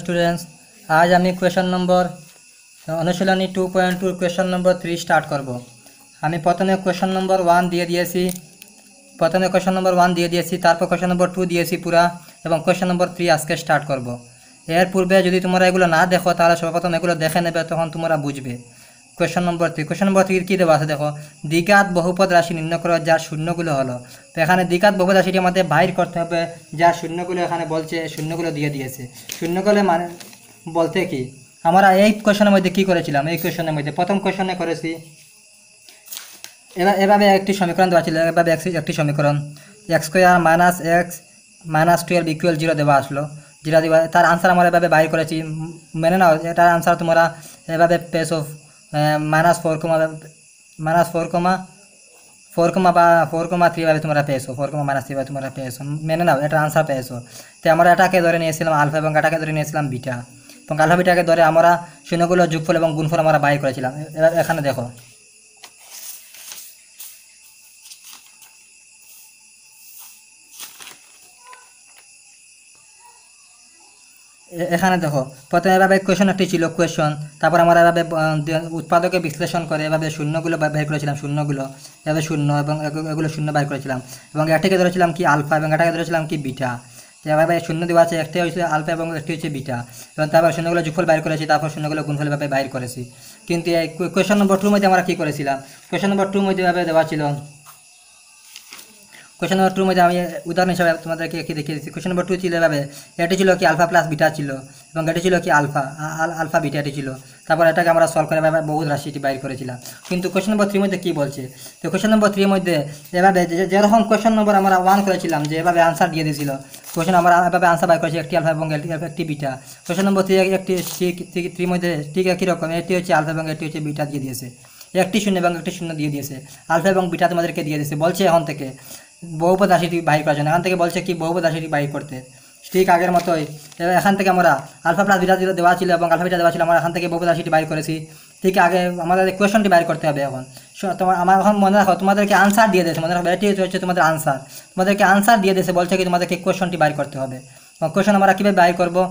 students আজ আমি question number অনুশীলনী two point two question number three start করব আমি প্রথমে কোয়েশন নম্বর ওয়ান দিয়ে দিয়েছি প্রথমে কোয়েশন নম্বর ওয়ান দিয়ে দিয়েছি তারপর কোয়েশন নম্বর টু দিয়েছি পুরা এবং কোয়েশন নম্বর থ্রি আজকে স্টার্ট করব এর পূর্বে যদি তোমরা এগুলো না দেখো তাহলে সর্বপ্রথম এগুলো দেখে নেবে তখন তোমরা বুঝবে question number three question number three কী দেওয়া আছে দেখো দ্বিঘাত বহুপদ রাশি নির্ণয় করো যার শূন্যগুলো হলো তো এখানে দ্বিঘাত বহুপদ রাশিটি আমাদের বাইর করতে হবে যার শূন্যগুলো এখানে বলছে শূন্যগুলো দিয়ে দিয়েছে শূন্যগুলো মানে বলতে কি আমরা এই কোয়েশনের মধ্যে কী করেছিলাম এই কোয়েশনের মধ্যে প্রথম কোয়েশনে করেছি এবার এভাবে একটি সমীকরণ দেওয়া ছিল এভাবে একটি সমীকরণ x square minus x minus twelve equal zero দেওয়া আসলো জিরো দেওয়া তার আনসার আমরা এভাবে বাইর করেছি মেনে নাও এটার আনসার তোমরা এভাবে পেস অফ মাইনাস ফোর কমা মাইনাস ফোর কমা ফোর কমা বা ফোর কমা থ্রি ভাবে তোমরা পেয়েছো ফোর কমা মাইনাস থ্রি ভাবে তোমরা পেয়েছো মেনে নাও এটা আনসার পেয়েছো তো আমরা এটাকে ধরে নিয়েছিলাম আলফা এবং এটাকে ধরে নিয়েছিলাম বিটা এবং আলফা বিটাকে ধরে আমরা শূন্যগুলো যুগফল এবং গুণফল আমরা বাই করেছিলাম এখানে দেখো এখানে দেখো প্রথমে এভাবে কোয়েশন একটি ছিল কোয়েশন তারপর আমরা এভাবে উৎপাদকে বিশ্লেষণ করে এভাবে শূন্যগুলো বের করেছিলাম শূন্যগুলো এভাবে শূন্য এবং এগুলো শূন্য বের করেছিলাম এবং এটাকে ধরেছিলাম কি আলফা এবং এটাকে ধরেছিলাম কি বিটা এভাবে শূন্য দেওয়া আছে একটি হচ্ছে আলফা এবং একটি হচ্ছে বিটা এবং তারপর শূন্যগুলো জুফল বাইর করেছি তারপর শূন্যগুলো গুণফল বাইর করেছি কিন্তু এই কোয়েশন নম্বর টুর মধ্যে আমরা কী করেছিলাম কোয়েশন নম্বর টুর মধ্যে এভাবে দেওয়া ছিল কোয়েশ্চেন নম্বর টুর মধ্যে আমি উদাহরণ হিসাবে তোমাদেরকে একে দেখিয়ে দিচ্ছি কোয়েশ্চেন নম্বর টু ছিল এভাবে এটি ছিল কি আলফা প্লাস বিটা ছিল এবং এটি ছিল কি আলফা আলফা বিটা এটি ছিল তারপর এটাকে আমরা সলভ করে এভাবে বহু রাশিটি বাইর করেছিলাম কিন্তু কোয়েশ্চেন নম্বর থ্রির মধ্যে কী বলছে তো কোয়েশ্চেন নম্বর থ্রির মধ্যে এভাবে যেরকম কোয়েশ্চেন নম্বর আমরা ওয়ান করেছিলাম যে এভাবে আনসার দিয়ে দিয়েছিল কোয়েশ্চেন আমরা এভাবে আনসার বাইর করেছি একটি আলফা এবং একটি বিটা কোয়েশ্চেন নম্বর থ্রি একটি থ্রির মধ্যে ঠিক একই রকম এটি হচ্ছে আলফা এবং এটি হচ্ছে বিটা দিয়ে দিয়েছে একটি শূন্য এবং একটি শূন্য দিয়ে দিয়েছে আলফা এবং বিটা তোমাদেরকে দিয়ে দিয়েছে বলছে এখন থেকে বহুপদ রাশিটি বাহির করার জন্য এখান থেকে বলছে কি বহুপদ রাশিটি বাহির করতে ঠিক আগের মতোই এখান থেকে আমরা আলফা প্লাস বিটা দেওয়া ছিল এবং আলফা বিটা দেওয়া ছিল আমরা এখান থেকে বহুপদ রাশিটি বাইর করেছি ঠিক আগে আমাদের কোয়েশনটি বাইর করতে হবে এখন তোমার আমার এখন মনে রাখো তোমাদেরকে আনসার দিয়ে দিয়েছে মনে রাখো এটি হচ্ছে তোমাদের আনসার তোমাদেরকে আনসার দিয়ে দিয়েছে বলছে কি তোমাদেরকে কোয়েশনটি বাইর করতে হবে কোয়েশন আমরা কীভাবে বাইর করবো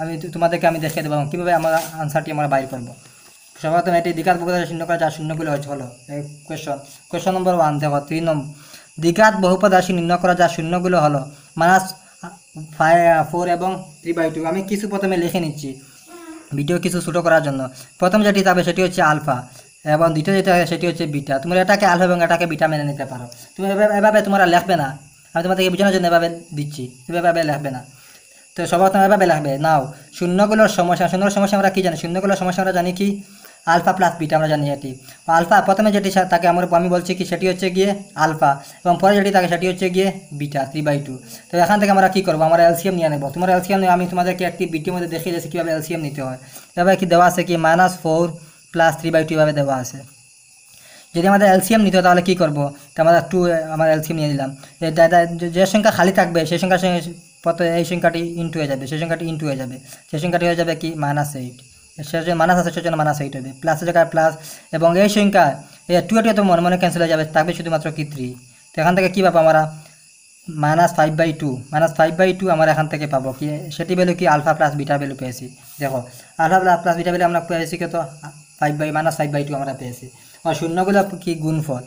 আমি তোমাদেরকে আমি দেখিয়ে দেবো কীভাবে আমরা আনসারটি আমরা বাইর করব তুমি এটি দিকাত শূন্য করা যা শূন্যগুলো হয়েছে হলো কোয়েশন কোয়েশন নম্বর ওয়ান দেখো তিন নম্বর দ্বিঘাত বহুপদ রাশি নির্ণয় করা যা শূন্যগুলো হলো মানাস ফোর এবং থ্রি বাই টু আমি কিছু প্রথমে লিখে নিচ্ছি ভিডিও কিছু ছোটো করার জন্য প্রথম যেটি যাবে সেটি হচ্ছে আলফা এবং দ্বিতীয় যেটা হয় সেটি হচ্ছে বিটা তোমরা এটাকে আলফা এবং এটাকে বিটা মেনে নিতে পারো তুমি এভাবে তোমরা লেখবে না আমি তোমাদেরকে বোঝানোর জন্য এভাবে দিচ্ছি তুমি এভাবে লেখবে না তো সবাই তোমার এভাবে লেখবে নাও শূন্যগুলোর সমস্যা শূন্যর সমস্যা আমরা কী জানি শূন্যগুলোর সমস্যা আমরা জানি কি আলফা প্লাস বিটা আমরা জানি এটি আলফা প্রথমে যেটি তাকে আমার আমি বলছি কি সেটি হচ্ছে গিয়ে আলফা এবং পরে যেটি তাকে সেটি হচ্ছে গিয়ে বিটা থ্রি বাই টু তো এখান থেকে আমরা কী করবো আমরা এলসিএম নিয়ে নেবো তোমার এলসিএম নিয়ে আমি তোমাদেরকে একটি বিটির মধ্যে দেখিয়ে দিয়েছি কীভাবে এলসিএম নিতে হয় এভাবে কি দেওয়া আছে কি minus four plus three by two এভাবে দেওয়া আছে যদি আমাদের এলসিএম নিতে হয় তাহলে কী করবো তো আমরা টু আমার এলসিএম নিয়ে নিলাম যে সংখ্যা খালি থাকবে সেই সংখ্যা পথে এই সংখ্যাটি ইন্টু হয়ে যাবে সেই সংখ্যাটি ইন্টু হয়ে যাবে সেই সংখ্যাটি হয়ে যাবে কি মাইনাস এইট শেষে মানাস আছে সেজন্য মানাস এইটা হবে প্লাসের জায়গায় প্লাস এবং এই সংখ্যা এই টু এটু তো মনে মনে ক্যান্সেল হয়ে যাবে থাকবে শুধুমাত্র কি থ্রি তো এখান থেকে কী পাবো আমরা minus five by two minus five by two আমরা এখান থেকে পাবো কি সেটি ভ্যালু কি আলফা প্লাস বিটা ভ্যালু পেয়েছি দেখো আলফা প্লাস বিটা ভ্যালু আমরা পেয়েছি কত five by minus five by two আমরা পেয়েছি আর শূন্যগুলো কি গুণফল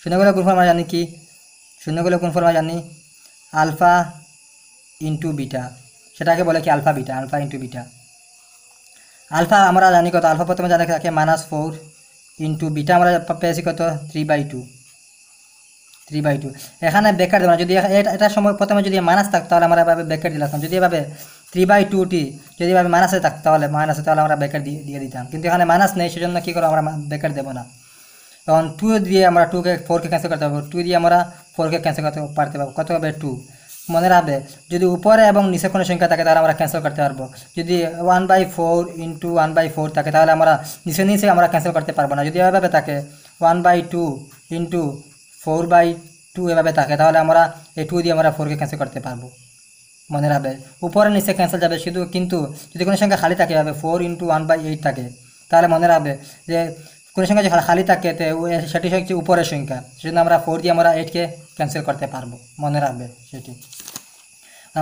শূন্যগুলো গুণফল আমরা জানি কি শূন্যগুলো গুণফল আমরা জানি আলফা ইন্টু বিটা সেটাকে বলে কি alpha beta alpha into beta alpha আমরা জানি কত আলফা প্রথমে জানা থাকে মাইনাস ফোর ইন্টু বিটা আমরা পেয়েছি কত three by two three by two এখানে বেকার দেবো না যদি এটা সময় প্রথমে যদি মাইনাস থাকতো তাহলে আমরা এভাবে বেকার দিলাম যদি এভাবে থ্রি বাই টুটি যদি এভাবে মাইনাসে থাকতো তাহলে মাইনাসে তাহলে আমরা বেকার দিয়ে দিয়ে দিতাম কিন্তু এখানে মাইনাস নেই সেজন্য কী করবো আমরা বেকার দেবো না তখন টু দিয়ে আমরা টুকে ফোরকে ক্যান্সেল করতে পারবো টু দিয়ে আমরা ফোরকে ক্যান্সেল করতে পারতে পারবো কত হবে টু মনে রাখবে যদি উপরে এবং নিচে কোনো সংখ্যা থাকে তাহলে আমরা ক্যান্সেল করতে পারবো যদি one by four into one by four থাকে তাহলে আমরা নিচে নিচে আমরা ক্যান্সেল করতে পারবো না যদি এভাবে থাকে one by two into four by two এভাবে থাকে তাহলে আমরা এই টু দিয়ে আমরা ফোরকে ক্যান্সেল করতে পারবো মনে রাখবে উপরে নিচে ক্যান্সেল যাবে শুধু কিন্তু যদি কোনো সংখ্যা খালি থাকে এভাবে four into one by eight থাকে তাহলে মনে রাখবে যে কোনো সংখ্যা যদি খালি থাকে সেটি হচ্ছে উপরের সংখ্যা সেজন্য আমরা ফোর দিয়ে আমরা এইটকে ক্যান্সেল করতে পারবো মনে রাখবে সেটি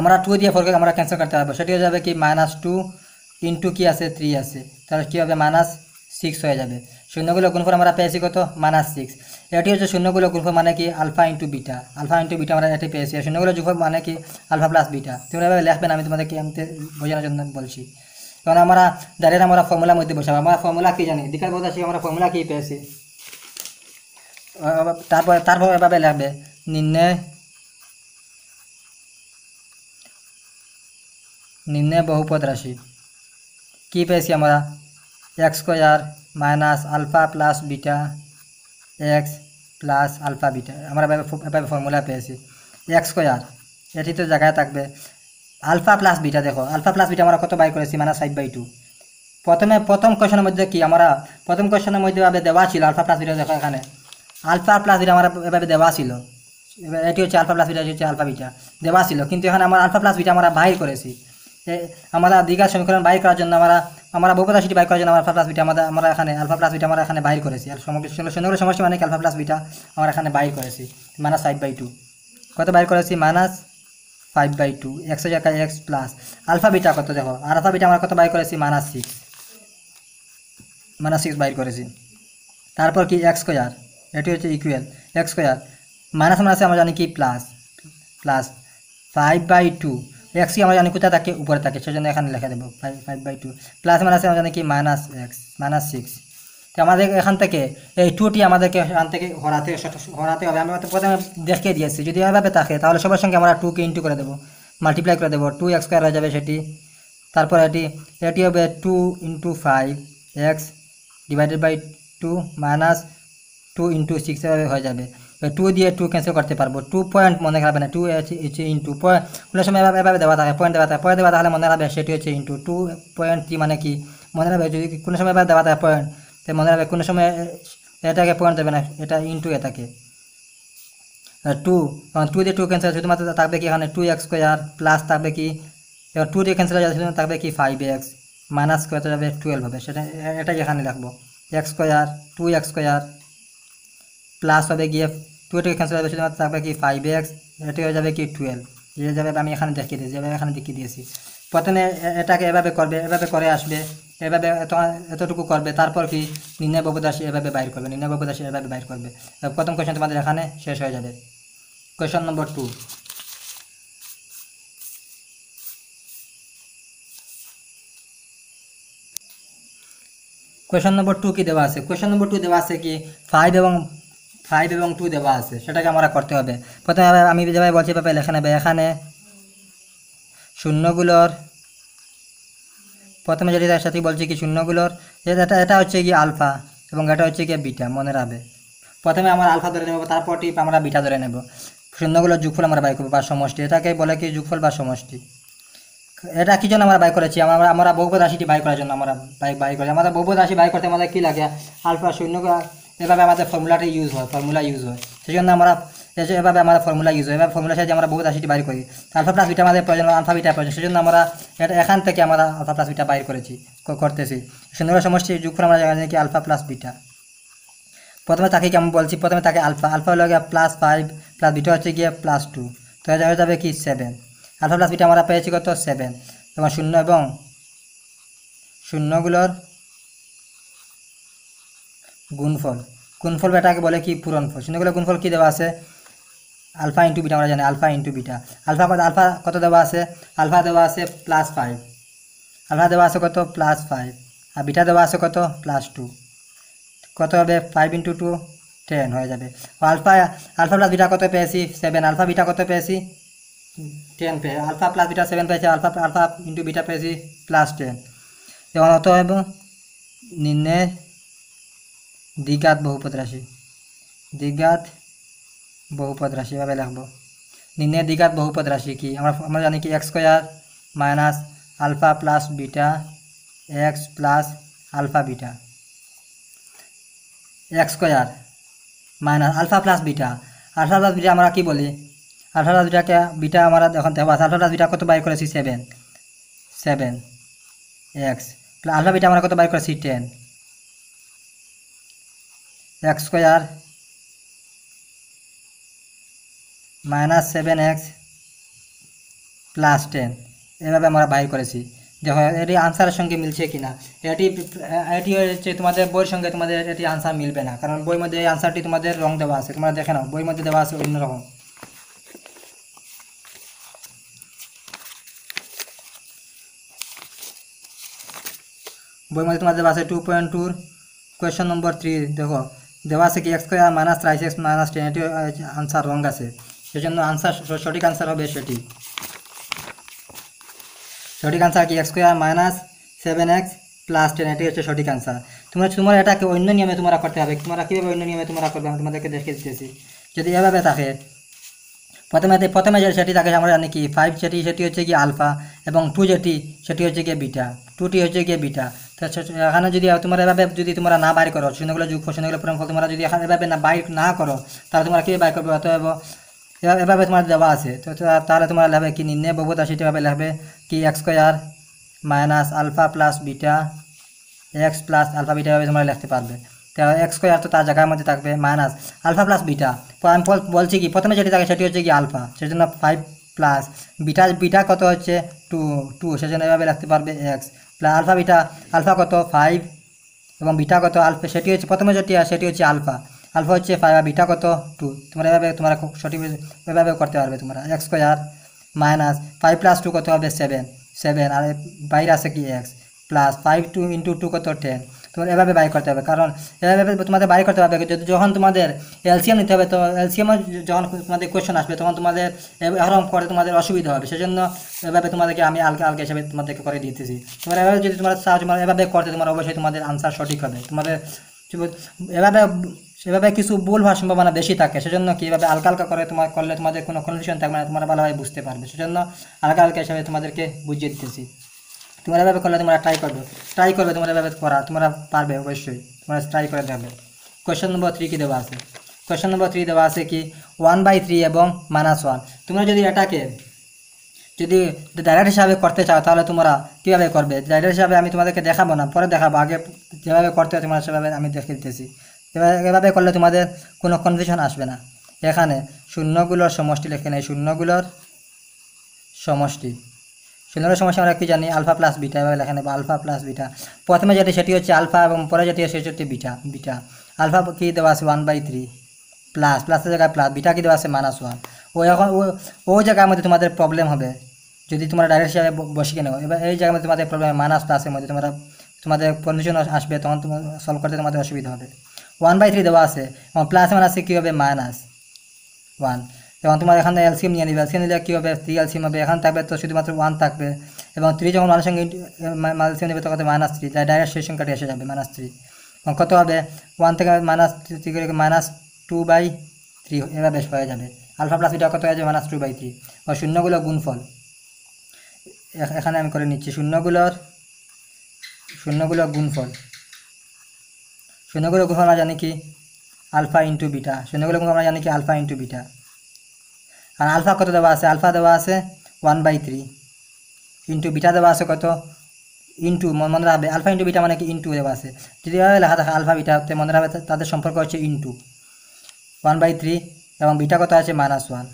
আমরা টু দিয়ে ফোরকে আমরা ক্যান্সেল করতে পারবো সেটি হয়ে যাবে কি মাইনাস টু ইন্টু কী আছে থ্রি আছে তাহলে কী হবে মাইনাস সিক্স হয়ে যাবে শূন্যগুলো গুণফল আমরা পেয়েছি কত মাইনাস সিক্স এটি হচ্ছে শূন্যগুলো গুণফল মানে কি alpha into beta alpha into beta আমরা এটি পেয়েছি শূন্যগুলো গুণফল মানে কি আলফা প্লাস বিটা তোমরা এভাবে লেখবেন আমি তোমাদেরকে আমি বোঝানোর জন্য বলছি কারণ আমরা ডাইরেক্ট আমরা ফর্মুলার মধ্যে বসাবো আমরা ফর্মুলা কী জানি দীঘার কথা আছে আমরা ফর্মুলা কী পেয়েছি তারপর তারপর এভাবে লাগবে নির্ণয় निर्णय বহুপদ রাশি কি পেয়েছি আমরা x square minus alpha plus beta x plus alpha beta আমরা এভাবে ফর্মুলা পেয়েছি এক্স স্কোয়ার এটি তো জায়গায় থাকবে আলফা প্লাস বিটা দেখো আলফা প্লাস বিটা আমরা কত বাই করেছি মাইনাস সাইড বাই টু প্রথমে প্রথম কোয়েশনের মধ্যে কি আমরা প্রথম কোয়েশনের মধ্যে এভাবে দেওয়া ছিল আলফা প্লাস বিটা দেখো এখানে আলফা প্লাস বিটা আমরা এভাবে দেওয়া ছিল এটি হচ্ছে আলফা প্লাস বিটা এটি হচ্ছে আলফা বিটা দেওয়া ছিল কিন্তু এখানে আমরা আলফা প্লাস বিটা আমরা বাহির করেছি আমরা দীঘা সমীকরণ বাইর করার জন্য আমরা আমরা বহুপদা সেটি বাইর করার জন্য আলফা প্লাস বিটা আমাদের আমরা এখানে আলফা প্লাস বিটা আমরা এখানে বাইর করেছি আর সমগ্র সমগ্র সমষ্টি মানে আলফা প্লাস বিটা আমরা এখানে বাইর করেছি মানাস ফাইভ বাই টু কত বাইর করেছি মানাস ফাইভ বাই টু একশো জায়গায় এক্স প্লাস আলফা বিটা কত দেখো আর আলফা বিটা আমরা কত বাইর করেছি মানাস সিক্স মানাস সিক্স বাইর করেছি তারপর কি এক্স স্কোয়ার এটি হচ্ছে ইকুয়াল এক্স স্কোয়ার মাইনাস মাইনাসে আমরা জানি কি plus plus five by two x কি আমরা জানি কোথায় থাকে উপরে থাকে সেজন্য এখানে লেখা দেবো five five by two plus minus আমরা জানি কি মাইনাস এক্স মাইনাস সিক্স তো আমাদের এখান থেকে এই টুটি আমাদেরকে এখান থেকে হরাতে হরাতে হবে আমি প্রথমে দেখিয়ে দিয়েছি যদি এভাবে থাকে তাহলে সবার সঙ্গে আমরা টুকে ইন্টু করে দেবো মাল্টিপ্লাই করে দেবো টু এক্স স্কোয়ার হয়ে যাবে সেটি তারপর এটি এটি হবে two into five x divided by two minus two into six এভাবে হয়ে যাবে টু দিয়ে টু ক্যান্সেল করতে পারবো টু পয়েন্ট মনে রাখবে না টু হচ্ছে ইন্টু কোনো সময় এভাবে এভাবে দেওয়া থাকে পয়েন্ট দেওয়া থাকে পয়েন্ট দেওয়া তাহলে মনে রাখবে সেটি হচ্ছে ইন্টু টু পয়েন্ট থ্রি মানে কি মনে রাখবে যদি কোনো সময় এভাবে দেওয়া থাকে পয়েন্ট তো মনে রাখবে কোনো সময় এটাকে পয়েন্ট দেবে না এটা ইন্টু এটাকে টু কারণ টু দিয়ে টু ক্যান্সেল শুধুমাত্র থাকবে কি এখানে টু এক্স স্কোয়ার প্লাস থাকবে কি এবার টু দিয়ে ক্যান্সেল যাবে থাকবে কি ফাইভ এক্স মাইনাস স্কোয়ার যাবে টুয়েলভ হবে সেটা এটাই এখানে রাখবো x square two x square plus হবে গিয়ে টু ক্যান্সেল হবে শুধুমাত্র থাকবে কি ফাইভ এক্স এটা হয়ে যাবে কি টুয়েলভ যে যেভাবে আমি এখানে দেখিয়ে দিয়েছি যেভাবে এখানে দেখিয়ে দিয়েছি প্রথমে এটাকে এভাবে করবে এভাবে করে আসবে এভাবে এত এতটুকু করবে তারপর কি নির্ণয় বাবুদাসী এভাবে বাইর করবে নির্ণয় বাবুদাসী এভাবে বাইর করবে প্রথম কোয়েশন তোমাদের এখানে শেষ হয়ে যাবে question number two question number two কি দেওয়া আছে কোয়েশন নম্বর টু দেওয়া আছে কি ফাইভ এবং ফাইভ এবং টু দেওয়া আছে সেটাকে আমরা করতে হবে প্রথমে আমি যেভাবে বলছি এভাবে লেখা নেবে এখানে শূন্যগুলোর প্রথমে যেটি তার সাথে বলছি কি শূন্যগুলোর এটা এটা হচ্ছে কি আলফা এবং এটা হচ্ছে কি বিটা মনে রাখবে প্রথমে আমরা আলফা ধরে নেব টিপ আমরা বিটা ধরে নেব শূন্যগুলোর যুগফল আমরা বাই করবো বা সমষ্টি এটাকে বলে কি যুগফল বা সমষ্টি এটা কি জন্য আমরা বাই করেছি আমরা আমরা বহুপদ রাশিটি বাই করার জন্য আমরা বাই বাই করেছি আমাদের বহুপদ রাশি বাই করতে আমাদের কী লাগে আলফা শূন্য এভাবে আমাদের ফর্মুলাটা ইউজ হয় ফর্মুলা ইউজ হয় সেই জন্য আমরা এভাবে আমরা ফর্মুলা ইউজ হয় এভাবে ফর্মুলা সাহায্যে আমরা বহুত রাশিটি বাইর করি আলফা প্লাস বিটা আমাদের প্রয়োজন আলফা বিটা প্রয়োজন সেই জন্য আমরা এটা এখান থেকে আমরা আলফা প্লাস বিটা বাইর করেছি করতেছি সুন্দর সমষ্টি যুগ করে আমরা জানি কি আলফা প্লাস বিটা প্রথমে তাকে কেমন বলছি প্রথমে তাকে আলফা আলফা হলো গিয়ে প্লাস ফাইভ প্লাস বিটা হচ্ছে গিয়ে প্লাস টু তো এটা হয়ে যাবে কি সেভেন আলফা প্লাস বিটা আমরা পেয়েছি কত সেভেন এবং শূন্য এবং শূন্যগুলোর গুণফল গুণফল বেটাকে বলে কি পূরণফল শূন্যগুলো গুণফল কী দেওয়া আছে আলফা ইন্টু বিটা আমরা মানে জানি alpha into beta alpha alpha কত দেওয়া আছে আলফা দেওয়া আছে প্লাস ফাইভ আলফা দেওয়া আছে কত প্লাস ফাইভ আর বিটা দেওয়া আছে কত প্লাস টু কত হবে ফাইভ ইন্টু টু টেন হয়ে যাবে আলফা আলফা প্লাস বিটা কত পেয়েছি সেভেন আলফা বিটা কত পেয়েছি টেন পেয়ে আলফা প্লাস বিটা সেভেন পেয়েছে আলফা আলফা ইন্টু বিটা পেয়েছি প্লাস টেন এবং অত এবং নির্ণয় দ্বিঘাত বহুপদ রাশি দ্বিঘাত বহুপদ রাশি এভাবে লিখব নির্ণয় দ্বিঘাত বহুপদ রাশি কি আমরা আমরা জানি কি x square minus alpha plus beta x plus alpha beta x square minus alpha plus beta alpha plus beta আমরা কি বলি আলফা প্লাস বিটাকে বিটা আমরা এখন দেখো আলফা প্লাস বিটা কত বাইর করেছি seven seven x alpha beta আমরা কত বাইর করেছি ten x square minus seven x plus ten এভাবে আমরা বাইর করেছি দেখো এটি আনসারের সঙ্গে মিলছে কিনা এটি এটি হচ্ছে তোমাদের বইয়ের সঙ্গে তোমাদের এটি আনসার মিলবে না কারণ বইয়ের মধ্যে এই আনসারটি তোমাদের রং দেওয়া আছে তোমরা দেখে নাও বইয়ের মধ্যে দেওয়া আছে অন্যরকম বইয়ের মধ্যে তোমাদের দেওয়া আছে টু পয়েন্ট টুর কোয়েশ্চন নম্বর থ্রি দেখো দেওয়া আছে কি x square minus thrice x minus ten এটি আনসার রং আছে সেই জন্য আনসার সঠিক আনসার হবে সেটি সঠিক আনসার কি x square minus seven x plus ten এটি হচ্ছে সঠিক আনসার তোমরা তোমার এটাকে অন্য নিয়মে তোমরা করতে হবে তোমরা কীভাবে অন্য নিয়মে তোমরা করবে আমি তোমাদেরকে দেখে দিতেছি যদি এভাবে থাকে প্রথমে প্রথমে যে সেটি থাকে আমরা জানি কি ফাইভ সেটি সেটি হচ্ছে কি আলফা এবং টু যেটি সেটি হচ্ছে গিয়ে বিটা টুটি হচ্ছে গিয়ে বিটা এখানে যদি তোমরা এভাবে যদি তোমরা না বাইর করো শূন্যগুলো যুগ শূন্যগুলো পূরণ করো তোমরা যদি এখানে এভাবে না বাইর না করো তাহলে তোমরা কী বাইর করবে অতএব এভাবে তোমার দেওয়া আছে তো তাহলে তোমরা লেখবে কি নির্ণয় বহুতা সেটাভাবে লেখবে কি x square minus alpha plus beta x plus alpha beta এভাবে তোমরা লিখতে পারবে তো এক্স স্কোয়ার তো তার জায়গার মধ্যে থাকবে মাইনাস আলফা প্লাস বিটা আমি বলছি কি প্রথমে যেটি থাকে সেটি হচ্ছে কি আলফা সেজন্য ফাইভ প্লাস বিটা বিটা কত হচ্ছে টু টু সেজন্য এভাবে লিখতে পারবে x plus alpha beta alpha কত ফাইভ এবং বিটা কত আলফা সেটি হচ্ছে প্রথমে যেটি সেটি হচ্ছে আলফা আলফা হচ্ছে ফাইভ আর বিটা কত টু তোমরা এভাবে তোমরা সঠিক এভাবে করতে পারবে তোমরা x square minus five plus two কত হবে সেভেন সেভেন আর বাইরে আছে কি x plus five two into two কত টেন তোমার এভাবে বাই করতে হবে কারণ এভাবে তোমাদের বাই করতে হবে যখন তোমাদের এলসিএম নিতে হবে তো এলসিএমও যখন তোমাদের কোয়েশ্চন আসবে তখন তোমাদের এরম করে তোমাদের অসুবিধা হবে সেজন্য এভাবে তোমাদেরকে আমি আলকে আলকে হিসাবে তোমাদেরকে করে দিতেছি তোমার এভাবে যদি তোমরা সাহায্য এভাবে করতে তোমার অবশ্যই তোমাদের আনসার সঠিক হবে তোমাদের এভাবে সেভাবে কিছু ভুল হওয়ার সম্ভাবনা বেশি থাকে সেজন্য কি এভাবে আলকা আলকা করে তোমার করলে তোমাদের কোনো কনফিউশন থাকবে না তোমরা ভালোভাবে বুঝতে পারবে সেজন্য আলকা আলকা হিসাবে তোমাদেরকে বুঝিয়ে দিতেছি তোমরা এভাবে করলে তোমরা ট্রাই করবে ট্রাই করবে তোমরা এভাবে করা তোমরা পারবে অবশ্যই তোমরা ট্রাই করে দেবে কোয়েশ্চেন নম্বর থ্রি কী দেওয়া আছে কোয়েশ্চেন নম্বর থ্রি দেওয়া আছে কি ওয়ান বাই থ্রি এবং মাইনাস ওয়ান তোমরা যদি এটাকে যদি ডাইরেক্ট হিসাবে করতে চাও তাহলে তোমরা কীভাবে করবে ডাইরেক্ট হিসাবে আমি তোমাদেরকে দেখাবো না পরে দেখাবো আগে যেভাবে করতে হয় তোমরা সেভাবে আমি দেখে দিতেছি এভাবে করলে তোমাদের কোনো কনফিউশন আসবে না এখানে শূন্যগুলোর সমষ্টি লেখে নেই শূন্যগুলোর সমষ্টি সিনোরের সমস্যা আমরা কি জানি আলফা প্লাস বিটা এবার লেখা নেব আলফা প্লাস বিটা প্রথমে যেটি সেটি হচ্ছে আলফা এবং পরে যেটি সেটি হচ্ছে বিটা বিটা আলফা কী দেওয়া আছে ওয়ান বাই থ্রি প্লাস প্লাসের জায়গায় প্লাস বিটা কী দেওয়া আছে মাইনাস ওয়ান ও এখন ও জায়গার মধ্যে তোমাদের প্রবলেম হবে যদি তোমরা ডাইরেক্ট হিসাবে বসিয়ে নেও এবার এই জায়গার মধ্যে তোমাদের প্রবলেম মাইনাস প্লাসের মধ্যে তোমরা তোমাদের কন্ডিশন আসবে তখন তোমার সলভ করতে তোমাদের অসুবিধা হবে ওয়ান বাই থ্রি দেওয়া আছে এবং প্লাস মাইনাসে কী হবে মাইনাস ওয়ান এবং তোমার এখানে এলসিএম নিয়ে নিবে এলসিএম নিলে কী হবে থ্রি এলসিএম হবে এখানে থাকবে তো শুধুমাত্র ওয়ান থাকবে এবং থ্রি যখন মানুষের সঙ্গে এলসিএম নেবে তখন মাইনাস থ্রি তাই ডাইরেক্ট সেই সংখ্যাটি এসে যাবে মাইনাস থ্রি এবং কত হবে ওয়ান থেকে মাইনাস থ্রি করে মাইনাস টু বাই থ্রি এভাবে হয়ে যাবে আলফা প্লাস এটা কত হয়ে যাবে মাইনাস টু বাই থ্রি ও শূন্যগুলো গুণফল এখানে আমি করে নিচ্ছি শূন্যগুলোর শূন্যগুলো গুণফল শূন্যগুলো গুণফল আমরা জানি কি আলফা ইন্টু বিটা শূন্যগুলো গুণফল আমরা জানি কি আলফা ইন্টু বিটা আর আলফা কত দেওয়া আছে আলফা দেওয়া আছে one by three into beta দেওয়া আছে কত ইন্টু মনে রাখবে আলফা ইন্টু বিটা মানে কি ইন্টু দেওয়া আছে যদি লেখা থাকে আলফা বিটা মনে রাখবে তাদের সম্পর্ক হচ্ছে ইন্টু ওয়ান বাই থ্রি এবং বিটা কত আছে মাইনাস ওয়ান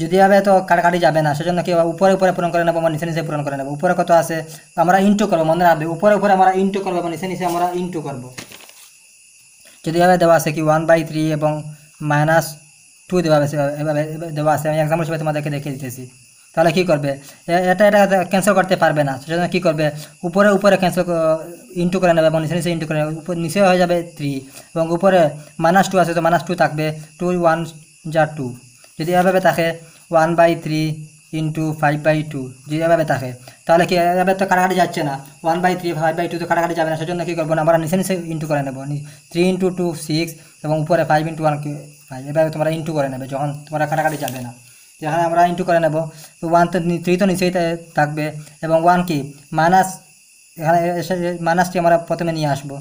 যদি হবে তো কাটাকাটি যাবে না সেজন্য কি উপরে উপরে পূরণ করে নেবো বা মানে নিচে নিচে পূরণ করে নেবো উপরে কত আছে আমরা ইন্টু করবো মনে রাখবে উপরে উপরে আমরা ইন্টু করবো এবং মানে নিচে নিচে আমরা ইন্টু করবো যদি হবে দেওয়া আছে কি ওয়ান বাই থ্রি এবং মাইনাস টু দেওয়া এভাবে দেওয়া আছে আমি এক্সাম্পল হিসেবে তোমাদেরকে দেখিয়ে দিতেছি তাহলে কী করবে এটা এটা ক্যান্সেল করতে পারবে না সেজন্য কী করবে উপরে উপরে ক্যান্সেল ইন্টু করে নেবে এবং নিচে নিচে ইন্টু করে নেবে নিচে হয়ে যাবে থ্রি এবং উপরে মাইনাস টু আছে তো মাইনাস টু থাকবে টু ওয়ান যা টু যদি এভাবে থাকে one by three into five by two যদি এভাবে থাকে তাহলে কি এভাবে তো কাটাকাটি যাচ্ছে না one by three five by two তো কাটাকাটি যাবে না সেজন্য কী করবো না আমরা নিচে নিচে ইন্টু করে নেবো থ্রি ইন্টু টু সিক্স এবং উপরে ফাইভ ইন্টু ওয়ান ফাইভ এভাবে তোমরা ইন্টু করে নেবে যখন তোমরা কাটাকাটি যাবে না যেখানে আমরা ইন্টু করে নেব তো ওয়ান তো থ্রি তো নিচেই থাকবে এবং ওয়ান কি মাইনাস এখানে এসে মাইনাসটি আমরা প্রথমে নিয়ে আসবো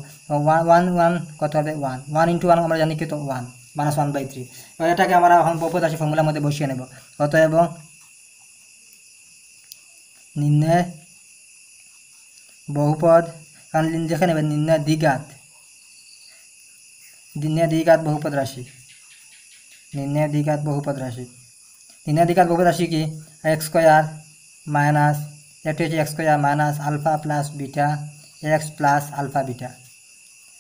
ওয়ান ওয়ান ওয়ান কত হবে ওয়ান ওয়ান ইন্টু ওয়ান আমরা জানি কি তো one minus one by three এবার এটাকে আমরা এখন বপদ আসি ফর্মুলার মধ্যে বসিয়ে নেব কত এবং নিম্নে বহুপদ কারণ লিখে নেবেন নির্ণয় দ্বিঘাত নির্ণয় দ্বিঘাত বহুপদ রাশি নিম্নাধিকার বহুপদ রাশি নিম্নাধিকার বহুপদ রাশি কি এক্স স্কোয়ার মাইনাস একটি হচ্ছে x square minus alpha plus beta x plus alpha beta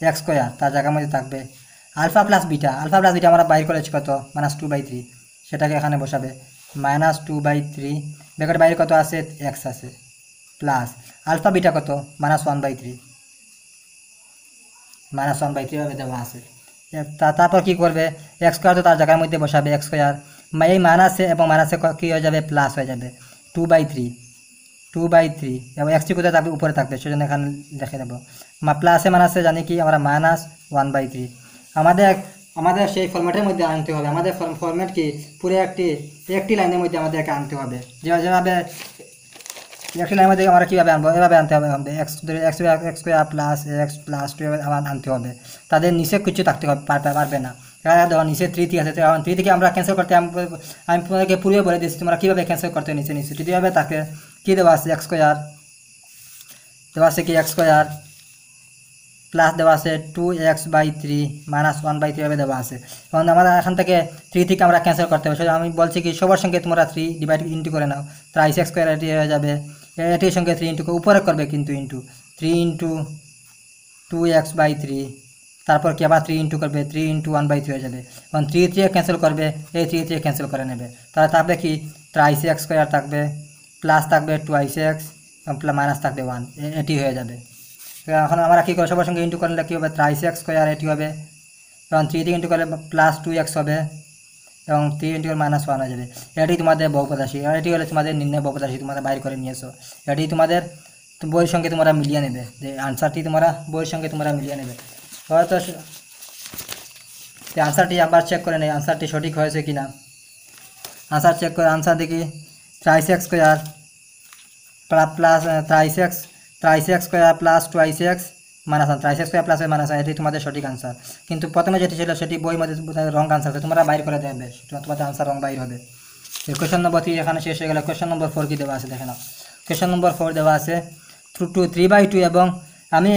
x square তার জায়গার মধ্যে থাকবে alpha plus beta alpha plus beta আমরা বাইর করেছি কত মাইনাস টু বাই থ্রি সেটাকে এখানে বসাবে minus two by three bracket বাইরে কত আছে এক্স আছে প্লাস আলফা বিটা কত minus one by three minus one by three ভাবে দেওয়া আছে তারপর কি করবে এক্স স্কোয়ার তো তার জায়গার মধ্যে বসাবে এক্স স্কোয়ার এই মাইনাসে এবং মাইনাসে কী হয়ে যাবে প্লাস হয়ে যাবে two by three two by three এবং এক্সটি কোথায় থাকবে উপরে থাকবে সেজন্য এখানে দেখে নেব প্লাসে মানাসে জানি কি আমরা মাইনাস ওয়ান বাই থ্রি আমাদের আমাদের সেই ফর্ম্যাটের মধ্যে আনতে হবে আমাদের ফর্ম্যাট কি পুরো একটি একটি লাইনের মধ্যে আমাদেরকে আনতে হবে যেভাবে এক্স লাইন থেকে আমরা কীভাবে আনবো এভাবে আনতে হবে আমাদের x x x square plus x plus two আবার আনতে হবে তাদের নিচে কিছু থাকতে হবে পারবে না ধরো নিচে থ্রিটি আছে তো থ্রি থেকে আমরা ক্যান্সেল করতে আমি তোমাদেরকে পূর্বে বলে দিচ্ছি তোমরা কীভাবে ক্যান্সেল করতে নিচে নিচে হবে তাকে কী দেওয়া আছে এক্স স্কোয়ার দেওয়া আছে কি এক্স স্কোয়ার প্লাস দেওয়া আছে two x by three minus one by থ্রিভাবে দেওয়া আছে এবং আমরা এখান থেকে থ্রি থেকে আমরা ক্যান্সেল করতে হবে আমি বলছি কি সবার সঙ্গে তোমরা থ্রি ডিভাইড ইন্টু করে নাও তাই এক্স স্কোয়ার হয়ে যাবে এটির সঙ্গে থ্রি ইন্টুকে উপরে করবে কিন্তু into three into two x by three তারপর কি আবার থ্রি ইন্টু করবে three into one by three হয়ে যাবে এবং থ্রি থ্রি ক্যান্সেল করবে এই থ্রি থ্রি ক্যান্সেল করে নেবে তাহলে থাকবে কি ট্রাইস এক্স স্কোয়ার থাকবে প্লাস থাকবে টুয়াইস এক্স এবং মাইনাস থাকবে ওয়ান এটি হয়ে যাবে এখন আমরা কী করবো সবার সঙ্গে ইন্টু করলে কী হবে ট্রাইস এক্স স্কোয়ার এটি হবে কারণ থ্রি থেকে ইন্টু করলে প্লাস টু এক্স হবে এবং থ্রি ইন্টিগ্রাল মাইনাস ওয়ান হয়ে যাবে এটি তোমাদের বহুপদ রাশি এটি হলে তোমাদের নির্ণয় বহুপদ রাশি তোমরা বাইর করে নিয়ে এসো এটি তোমাদের বইয়ের সঙ্গে তোমরা মিলিয়ে নেবে যে আনসারটি তোমরা বইয়ের সঙ্গে তোমরা মিলিয়ে নেবে হয়তো আনসারটি আবার চেক করে নেই আনসারটি সঠিক হয়েছে কি না আনসার চেক করে আনসার দেখি thrice x square plus thrice x thrice x square plus twice x minus answer ice square plus minus এটি তোমাদের সঠিক আনসার কিন্তু প্রথমে যেটি ছিল সেটি বই মধ্যে রং আনসার তোমরা বাইর করে দেবে তোমাদের আনসার রং বাইর হবে কোয়েশন নম্বর থ্রি এখানে শেষ হয়ে গেল কোয়েশন নম্বর ফোর কি দেওয়া আছে দেখে নাও কোয়েশন নম্বর ফোর দেওয়া আছে two two three by two এবং আমি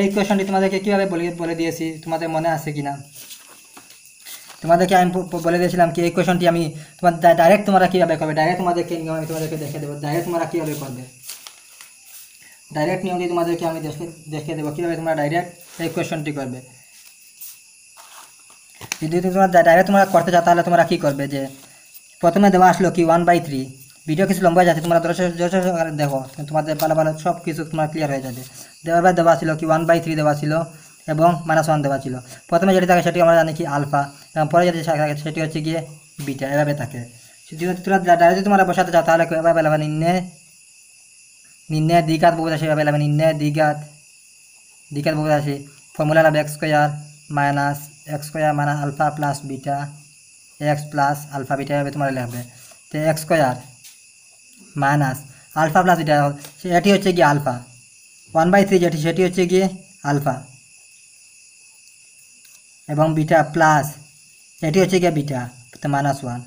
এই কোয়েশনটি তোমাদেরকে কীভাবে বলে বলে দিয়েছি তোমাদের মনে আছে কি না তোমাদেরকে আমি বলে দিয়েছিলাম কি এই কোয়েশনটি আমি তোমার ডাইরেক্ট তোমরা কীভাবে করবে ডাইরেক্ট তোমাদেরকে আমি তোমাদেরকে দেখে দেবো ডাইরেক্ট তোমরা কীভাবে করবে ডাইরেক্ট নিয়মটি তোমাদেরকে আমি দেখে দেবো কীভাবে তোমরা ডাইরেক্ট এই কোয়েশনটি করবে যদি তোমরা ডাইরেক্ট তোমরা করতে চাও তাহলে তোমরা কী করবে যে প্রথমে দেওয়া আসলো কি ওয়ান বাই থ্রি ভিডিও কিছু লম্বা যাচ্ছে তোমরা দেখো তোমাদের ভালো ভালো সব কিছু তোমার ক্লিয়ার হয়ে যাবে দেওয়ার পর দেওয়া ছিল কি ওয়ান বাই থ্রি দেওয়া ছিল এবং মাইনাস ওয়ান দেওয়া ছিল প্রথমে যেটি থাকে সেটি আমরা জানি কি আলফা এবং পরে যেটি থাকে সেটি হচ্ছে গিয়ে বিটা এভাবে থাকে যদি তোমরা ডাইরেক্ট তোমরা বসাতে চাও তাহলে এভাবে এভাবে নির্ণয় দ্বিঘাত বহুপদী আসলে আমি নির্ণয় দ্বিঘাত দ্বিঘাত বহুপদী আসলে ফর্মুলাLambda x2 - x2 - α + β x + α β হবে তোমার লাগবে তে x2 - α + β এটি হচ্ছে কি α 1/3 এটি সেটি হচ্ছে কি α এবং β + এটি হচ্ছে কি β তে মান আস ওয়ান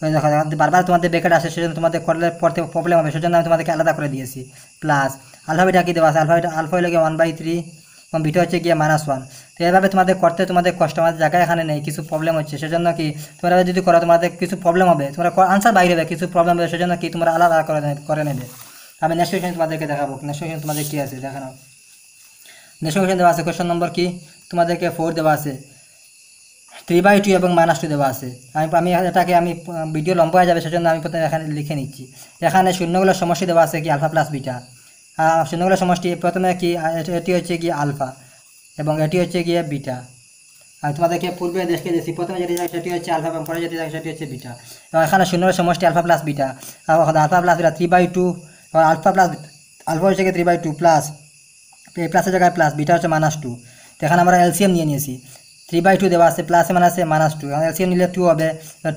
মানে দেখো বারবার তোমাদের বেকার আসে সেজন্য তোমাদের করলে পড়তে প্রবলেম হবে সেজন্য আমি তোমাদেরকে আলাদা করে দিয়েছি প্লাস আলফাবিটা কি দেওয়া আছে আলফাবিটা আলফা হলে গিয়ে ওয়ান বাই থ্রি এবং বিটা হচ্ছে গিয়ে মাইনাস ওয়ান তো এভাবে তোমাদের করতে তোমাদের কষ্ট আমাদের জায়গায় এখানে নেই কিছু প্রবলেম হচ্ছে সেজন্য কি তোমরা যদি করো তোমাদের কিছু প্রবলেম হবে তোমরা আনসার বাইরে হবে কিছু প্রবলেম হবে সেজন্য কি তোমরা আলাদা করে করে নেবে আমি নেক্সট কোয়েশন তোমাদেরকে দেখাবো নেক্সট কোয়েশন তোমাদের কী আছে দেখানো নেক্সট কোয়েশন দেওয়া আছে কোয়েশন নম্বর কি তোমাদেরকে ফোর দেওয়া আছে থ্রি বাই টু এবং মাইনাস টু দেওয়া আছে আমি আমি এটাকে আমি ভিডিও লম্বা হয়ে যাবে সেজন্য আমি প্রথমে এখানে লিখে নিচ্ছি এখানে শূন্যগুলো সমষ্টি দেওয়া আছে কি আলফা প্লাস বিটা শূন্যগুলো সমষ্টি প্রথমে কি এটি হচ্ছে গিয়ে আলফা এবং এটি হচ্ছে গিয়ে বিটা আর তোমাদেরকে পূর্বে দেশকে দিয়েছি প্রথমে যেটি থাকে সেটি হচ্ছে আলফা এবং পরে যেটি থাকে সেটি হচ্ছে বিটা এবং এখানে শূন্যগুলো সমষ্টি alpha plus beta alpha plus beta three by two alpha plus alpha হচ্ছে থ্রি বাই টু প্লাস প্লাসের জায়গায় প্লাস বিটা হচ্ছে মাইনাস টু তো এখানে আমরা এলসিএম নিয়ে নিয়েছি থ্রি বাই টু দেওয়া আছে প্লাসে মানে আছে মাইনাস টু এলসিএম নিলে টু হবে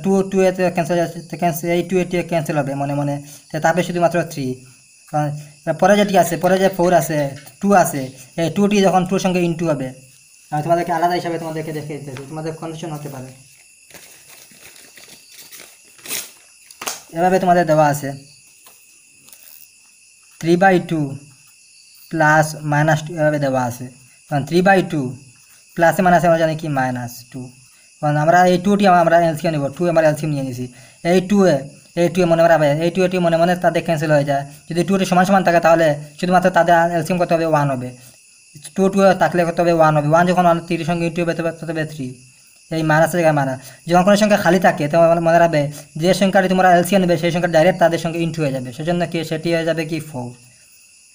টু টু এতে ক্যান্সেল এই টু এটি ক্যান্সেল হবে মনে মনে তারপরে শুধুমাত্র থ্রি পরে যেটি আছে পরে যে ফোর আছে টু আছে এই টুটি যখন টুর সঙ্গে ইন্টু হবে আমি তোমাদেরকে আলাদা হিসাবে তোমাদেরকে দেখে দিতে তোমাদের কন্ডিশন হতে পারে এভাবে তোমাদের দেওয়া আছে three by two plus minus two এভাবে দেওয়া আছে কারণ থ্রি বাই টু প্লাসে মাইনাসে আমরা জানি কি মাইনাস টু কারণ আমরা এই টুটি আমরা এলসিএম নেব টু আমরা এলসিএম নিয়ে নিছি এই টু এই টু এ মনে মনে এই টু এটি মনে মনে তাদের ক্যান্সেল হয়ে যায় যদি টুটি সমান সমান থাকে তাহলে শুধুমাত্র তাদের এলসিএম করতে হবে ওয়ান হবে টু টু থাকলে করতে হবে ওয়ান হবে ওয়ান যখন ওয়ান তিরির সঙ্গে ইন্টু হবে তবে হবে থ্রি এই মাইনাস জায়গায় মাইনাস যখন কোনো সংখ্যা খালি থাকে তখন মনে রাখবে যে সংখ্যাটি তোমরা এলসিএম নেবে সেই সংখ্যা ডাইরেক্ট তাদের সঙ্গে ইন্টু হয়ে যাবে সেজন্য কি সেটি হয়ে যাবে কি ফোর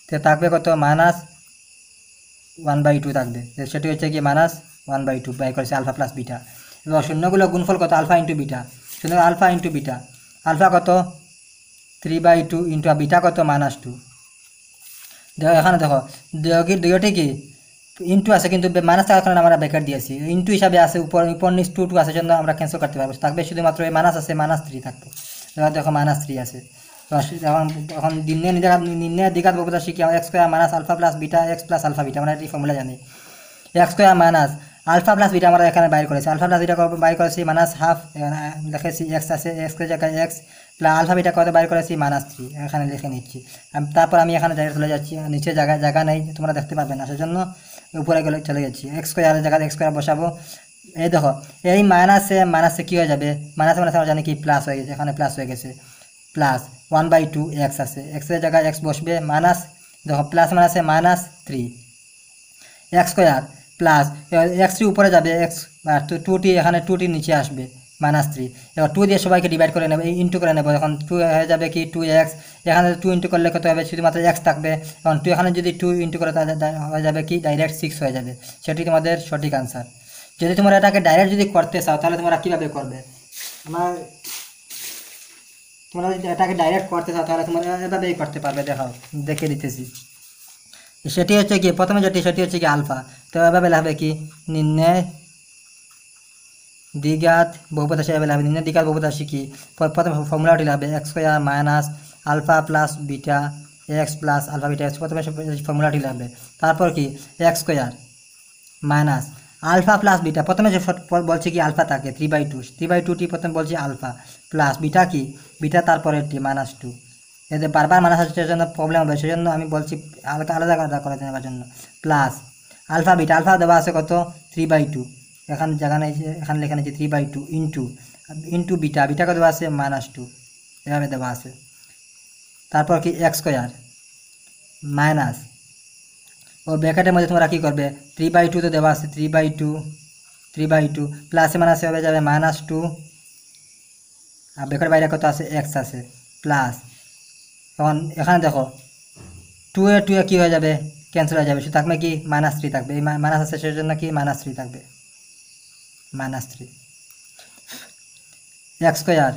তো থাকবে কত মাইনাস ওয়ান বাই টু থাকবে সেটি হচ্ছে কি minus one by two by করেছে আলফা প্লাস বিটা এবং শূন্যগুলো গুণফল কত আলফা ইন্টু বিটা শূন্য আলফা ইন্টু বিটা আলফা কত three by two into beta কত মাইনাস টু দেখো এখানে দেখো দুইটি কি ইন্টু আছে কিন্তু মাইনাস থাকার কারণে আমরা ব্যাকেট দিয়েছি ইন্টু হিসাবে আছে উপর উপর নিচ টু টু আছে জন্য আমরা ক্যান্সেল করতে পারবো থাকবে শুধুমাত্র এই মাইনাস আছে মাইনাস থ্রি থাকবে দেখো মাইনাস থ্রি আছে এখন এখন নির্ণয় নির্দেশাত নির্ণয় দিঘাত বলতে শিখি আমরা x square minus alpha plus beta x plus alpha beta আমরা এই ফর্মুলা জানি x square minus alpha plus beta আমরা এখানে বাইর করেছি আলফা প্লাস বিটা বাইর করেছি মাইনাস হাফ লিখেছি এক্স আছে এক্স জায়গায় এক্স প্লাস আলফা বিটা কত বাইর করেছি মাইনাস থ্রি এখানে লিখে নিচ্ছি তারপর আমি এখানে জায়গায় চলে যাচ্ছি নিচে জায়গায় জায়গা নেই তোমরা দেখতে পাবে না সেজন্য উপরে গেলে চলে যাচ্ছি এক্স স্কোয়ারের জায়গায় এক্স স্কোয়ার বসাবো এই দেখো এই মাইনাসে মাইনাসে কী হয়ে যাবে মাইনাসে মাইনাসে আমরা জানি কি প্লাস হয়ে গেছে এখানে প্লাস হয়ে গেছে plus one by two x আছে এক্সের জায়গায় এক্স বসবে মাইনাস দেখো প্লাস মানে আছে minus three x square plus x three উপরে যাবে এক্স আর টুটি এখানে টুটি নিচে আসবে মাইনাস থ্রি এবার টু দিয়ে সবাইকে ডিভাইড করে নেবে ইন্টু করে নেবো এখন টু হয়ে যাবে কি টু এক্স এখানে টু ইন্টু করলে কত হবে শুধুমাত্র এক্স থাকবে এবং টু এখানে যদি টু ইন্টু করে তাহলে হয়ে যাবে কি ডাইরেক্ট সিক্স হয়ে যাবে সেটি তোমাদের সঠিক আনসার যদি তোমরা এটাকে ডাইরেক্ট যদি করতে চাও তাহলে তোমরা কীভাবে করবে আমার তোমরা যদি এটাকে ডাইরেক্ট করতে চাও তাহলে তোমরা এভাবেই করতে পারবে দেখাও দেখে দিতেছি সেটি হচ্ছে কি প্রথমে যেটি সেটি হচ্ছে কি আলফা তো এভাবে লাগবে কি নিন্নে দ্বিঘাত বহুপদ এভাবে লাগবে নিন্নে দ্বিঘাত বহুপদ কি প্রথমে ফর্মুলাটি লাগবে x square minus alpha plus beta x plus alpha beta x প্রথমে ফর্মুলাটি লাগবে তারপর কি x square minus alpha plus beta প্রথমে যে বলছে কি আলফা থাকে three by two three by টুটি প্রথম বলছে আলফা প্লাস বিটা কি বিটা তারপরে টি মাইনাস টু এতে বারবার মাইনাস আসছে জন্য প্রবলেম হবে সেজন্য আমি বলছি আলাদা আলাদা আলাদা করে দেওয়ার জন্য প্লাস আলফা বিটা আলফা দেওয়া আছে কত থ্রি বাই টু জায়গা যেখানে এখানে লেখা নিয়েছে three by two into into beta বিটাকে দেওয়া আছে মাইনাস টু এভাবে দেওয়া আছে তারপর কি এক্স স্কোয়ার মাইনাস ও ব্র্যাকেটের মধ্যে তোমরা কী করবে থ্রি বাই টু তো দেওয়া আছে three by two three by two প্লাসে মাইনাসে হবে যাবে মাইনাস টু আর ব্র্যাকেট বাইরে কত আছে এক্স আছে প্লাস তখন এখানে দেখো টু এ টু এ কী হয়ে যাবে ক্যান্সেল হয়ে যাবে শুধু থাকবে কি মাইনাস থ্রি থাকবে এই মাইনাস আছে সেই জন্য কি মাইনাস থ্রি থাকবে minus three x square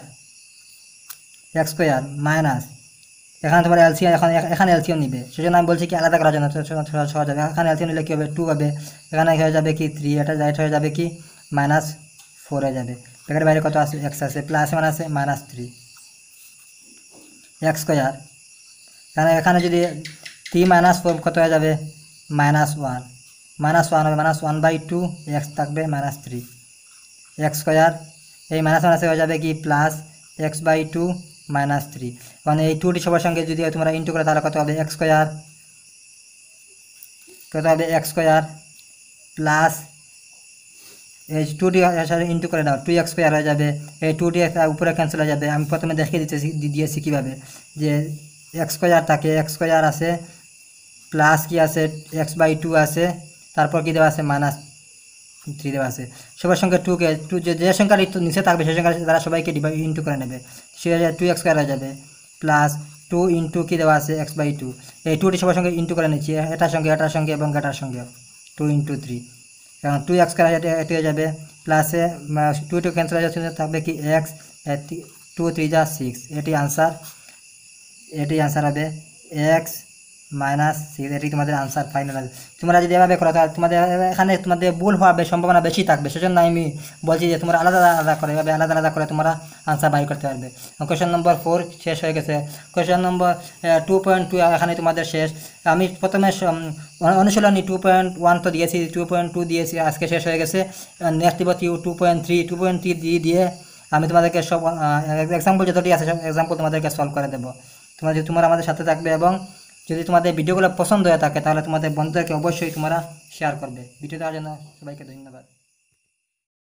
x square minus এখানে তোমার এলসিয়াম এখন এখানে এলসিয়াম নিবে সেজন্য আমি বলছি কি আলাদা করার জন্য সহজ হবে এখানে এলসিয়াম নিলে কী হবে টু হবে এখানে হয়ে যাবে কি থ্রি এটা রাইট হয়ে যাবে কি মাইনাস ফোর হয়ে যাবে ব্র্যাকেট বাইরে কত আছে এক্স আছে প্লাস ওয়ান আছে মাইনাস থ্রি এক্স স্কোয়ার এখানে এখানে যদি থ্রি মাইনাস ফোর কত হয়ে যাবে মাইনাস ওয়ান মাইনাস ওয়ান হবে minus one by two x থাকবে মাইনাস থ্রি এক্স স্কোয়ার এই মাইনাস ওয়ান আছে হয়ে যাবে কি plus x by two minus three মানে এই টুটি সবার সঙ্গে যদি তোমরা ইন্টু করে তাহলে কত হবে এক্স স্কোয়ার কত হবে এক্স স্কোয়ার প্লাস এই টুটি ইন্টু করে দাও টু এক্স স্কোয়ার হয়ে যাবে এই টুটি উপরে ক্যান্সেল হয়ে যাবে আমি প্রথমে দেখিয়ে দিতেছি দিয়েছি কীভাবে যে এক্স স্কোয়ার থাকে এক্স স্কোয়ার আছে প্লাস কি আছে এক্স বাই টু আছে তারপর কি দেওয়া আছে মাইনাস থ্রি দেওয়া আছে সবার সঙ্গে টুকে টু যে সংখ্যা নিচে থাকবে সেই সংখ্যা তারা সবাইকে ডিভাইড ইন্টু করে নেবে সেখানে টু এক্স স্কোয়ার হয়ে যাবে প্লাস টু ইন্টু কী দেওয়া আছে এক্স বাই টু এই টুটি সবার সঙ্গে ইন্টু করে নিচ্ছি এটার সঙ্গে এটার সঙ্গে এবং এটার সঙ্গে টু ইন্টু থ্রি এখন টু এক্স স্কোয়ার এটি হয়ে যাবে প্লাসে টু টু ক্যান্সেল হয়ে যাচ্ছে থাকবে কি এক্স টু থ্রি যা সিক্স এটি আনসার এটি আনসার হবে এক্স মাইনাস সিক্স এটি তোমাদের আনসার ফাইনাল তোমরা যদি এভাবে করো তাহলে তোমাদের এখানে তোমাদের ভুল হওয়ার সম্ভাবনা বেশি থাকবে সেজন্য আমি বলছি যে তোমরা আলাদা আলাদা করে এভাবে আলাদা আলাদা করে তোমরা আনসার বাইর করতে পারবে কোয়েশন নম্বর ফোর শেষ হয়ে গেছে question number two point two এখানে তোমাদের শেষ আমি প্রথমে অনুশীলনী টু পয়েন্ট ওয়ান তো দিয়েছি টু পয়েন্ট টু দিয়েছি আজকে শেষ হয়ে গেছে নেক্সট দিব two point three two point three দিয়ে আমি তোমাদেরকে সব এক্সাম্পল যতটি আছে সব এক্সাম্পল তোমাদেরকে সলভ করে দেবো তোমরা যদি তোমরা আমাদের সাথে থাকবে এবং যদি তোমাদের ভিডিওগুলো পছন্দ হয়ে থাকে তাহলে তোমাদের বন্ধুদেরকে অবশ্যই তোমরা শেয়ার করবে ভিডিও দেওয়ার জন্য সবাইকে ধন্যবাদ